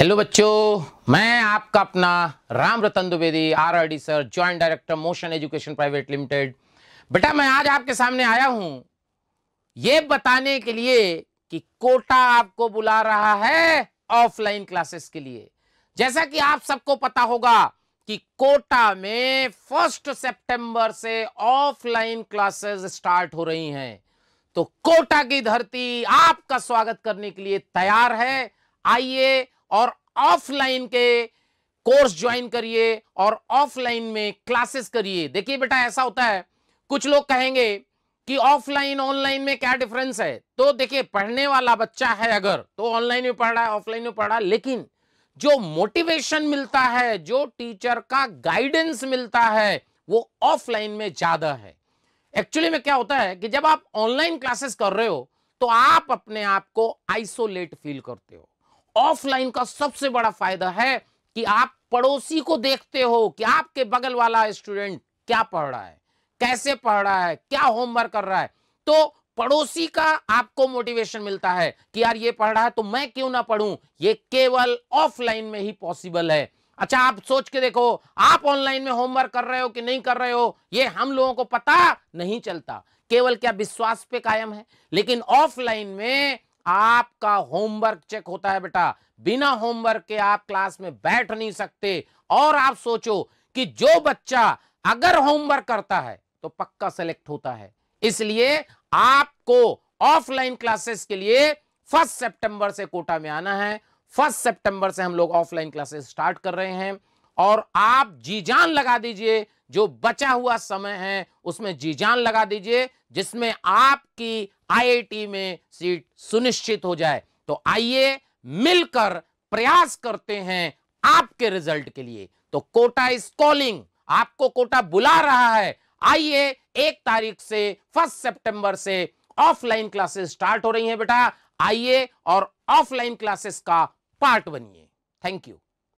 hello बच्चों मैं आपका अपना Ram Ratan Dwivedi D sir joint director Motion Education private limited बेटा मैं आज आपके सामने आया हूं ये बताने के लिए कि कोटा आपको बुला रहा है ऑफलाइन क्लासेस के लिए जैसा कि आप सबको पता होगा कि कोटा में फर्स्ट सितंबर से ऑफलाइन क्लासेस स्टार्ट हो रही हैं तो कोटा की धरती आपका स्वागत करने के लिए तैयार है आइए और ऑफलाइन के कोर्स ज्वाइन करिए और ऑफलाइन में क्लासेस करिए देखिए बेटा ऐसा होता है कुछ लोग कहेंगे कि ऑफलाइन ऑनलाइन में क्या डिफरेंस है तो देखिए पढ़ने वाला बच्चा है अगर तो ऑनलाइन में पढ़ रहा है ऑफलाइन में पढ़ रहा है लेकिन जो मोटिवेशन मिलता है जो टीचर का गाइडेंस मिलता है वो ऑफलाइन में ज्यादा है एक्चुअली में क्या होता है कि जब आप ऑनलाइन क्लासेस कर रहे हो तो आप अपने आप को आइसोलेट फील करते हो ऑफलाइन का सबसे बड़ा फायदा है कि आप पड़ोसी को देखते हो कि आपके बगल वाला स्टूडेंट क्या पढ़ रहा है कैसे पढ़ रहा है क्या होमवर्क कर रहा है तो पड़ोसी का आपको मोटिवेशन मिलता है कि यार ये पढ़ रहा है तो मैं क्यों ना पढ़ूं ये केवल ऑफलाइन में ही पॉसिबल है अच्छा आप सोच के देखो आप ऑनलाइन में होमवर्क कर रहे हो कि नहीं कर रहे हो ये हम लोगों को पता नहीं चलता केवल क्या विश्वास पे कायम है लेकिन ऑफलाइन में आपका होमवर्क चेक होता है बेटा बिना होमवर्क के आप क्लास में बैठ नहीं सकते और आप सोचो कि जो बच्चा अगर होमवर्क करता है तो पक्का सेलेक्ट होता है इसलिए आपको ऑफलाइन क्लासेस के लिए फर्स्ट सितंबर से कोटा में आना है फर्स्ट सितंबर से हम लोग ऑफलाइन क्लासेस स्टार्ट कर रहे हैं और आप जी जान लगा दीजिए जो बचा हुआ समय है उसमें जी जान लगा दीजिए जिसमें आपकी आईआईटी में सीट सुनिश्चित हो जाए तो आइए मिलकर प्रयास करते हैं आपके रिजल्ट के लिए तो कोटा इज कॉलिंग आपको कोटा बुला रहा है आइए एक तारीख से फर्स्ट सितंबर से ऑफलाइन क्लासेस स्टार्ट हो रही हैं बेटा आइए और ऑफलाइन क्लासेस का पार्ट बनिए थैंक यू